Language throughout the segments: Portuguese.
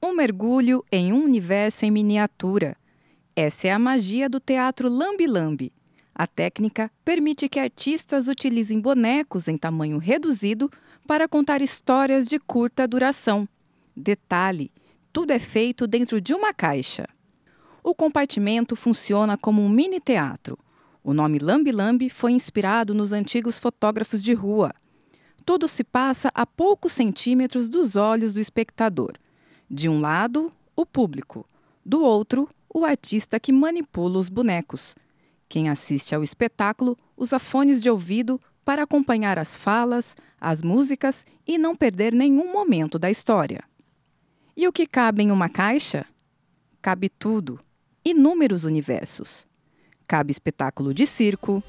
Um mergulho em um universo em miniatura. Essa é a magia do teatro lambi-lambi. A técnica permite que artistas utilizem bonecos em tamanho reduzido para contar histórias de curta duração. Detalhe: tudo é feito dentro de uma caixa. O compartimento funciona como um mini teatro. O nome Lambi Lambi foi inspirado nos antigos fotógrafos de rua. Tudo se passa a poucos centímetros dos olhos do espectador. De um lado, o público, do outro, o artista que manipula os bonecos. Quem assiste ao espetáculo usa fones de ouvido para acompanhar as falas, as músicas e não perder nenhum momento da história. E o que cabe em uma caixa? Cabe tudo, inúmeros universos. Cabe espetáculo de circo.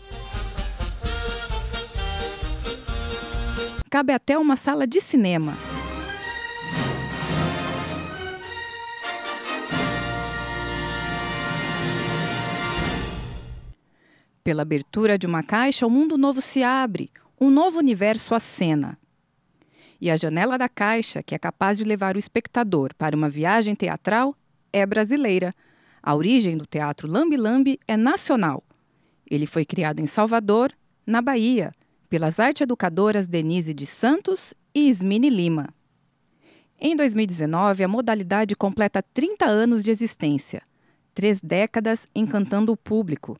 Cabe até uma sala de cinema. Pela abertura de uma caixa, o um mundo novo se abre, um novo universo acena. E a janela da caixa, que é capaz de levar o espectador para uma viagem teatral, é brasileira. A origem do teatro Lambi Lambi é nacional. Ele foi criado em Salvador, na Bahia, pelas arte educadoras Denise de Santos e Ismine Lima. Em 2019, a modalidade completa 30 anos de existência, três décadas encantando o público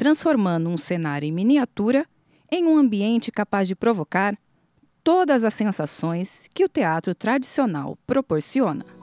transformando um cenário em miniatura em um ambiente capaz de provocar todas as sensações que o teatro tradicional proporciona.